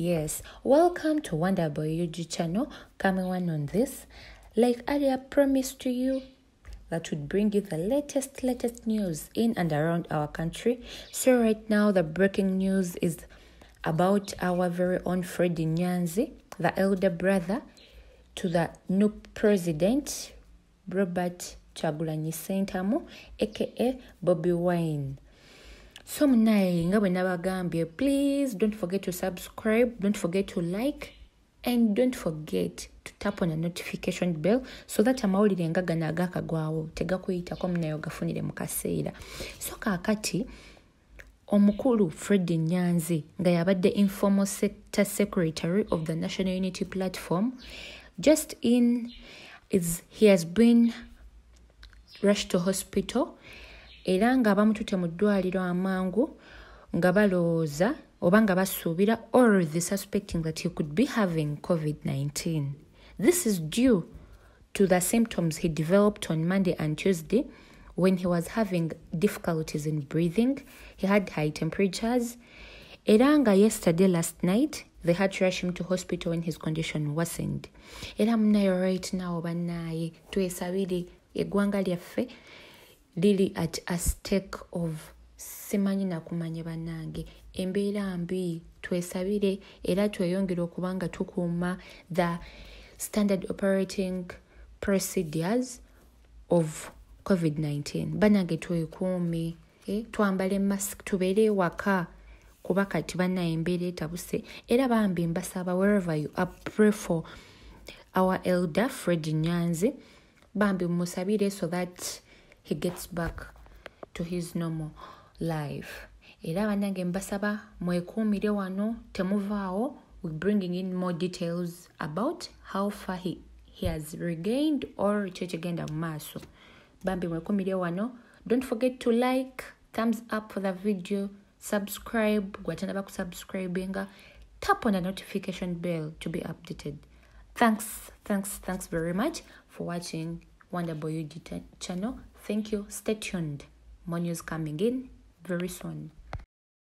Yes, welcome to Wonderboy Yuji channel, coming one on this. Like earlier promised to you, that would bring you the latest, latest news in and around our country. So right now, the breaking news is about our very own Freddy Nyanzi, the elder brother to the new president, Robert Chagulanyi Sentamu, aka Bobby Wine so munaye nga bwe nabagambye please don't forget to subscribe don't forget to like and don't forget to tap on the notification bell so that amawulire nga gano agakagwawo tegakuyitako munaye ogafunire mu kaseera so kaakati omukulu fred nyanzi but the informal sector secretary of the national unity platform just in is he has been rushed to hospital era nga bamututte mu ddwaliro amangu nga balowooza oba nga basuubira or the suspecting that he could be having covid-19 this is due to the symptoms he developed on monday and tuesday when he was having difficulties in breathing he had high temperatures era nga yesterday last night they had to rush him to hospital when his condition worsened era munayo right now bannaye twesabire eggwanga lyaffe liri at a stak of simanyi nakumanya bannange embeera mbi twesabire era tweyongere okuba nga tukuuma the standard operating procedures of covid-19 bannange twekuume eh? twambale mask tubeere ewaka kuba kati banna embeera etabuse era bambi mbasaba wherever you a pray for our elder fred nyanzi bambi mmusabire so that he gets back to his normal life era abanyange mbasaba mwekuumire wano temuvaawo we bringing in more details about how far he, he has regained or kyekigenda mu maaso bambi mwekuumire wano don't forget to like thumbs up for the video subscribe gwatana bakusubscribinga tap on the notification bell to be updated thanks thanks thanks very much for watching wonderboyug channel Thank you. Stay tuned. More news coming in very soon.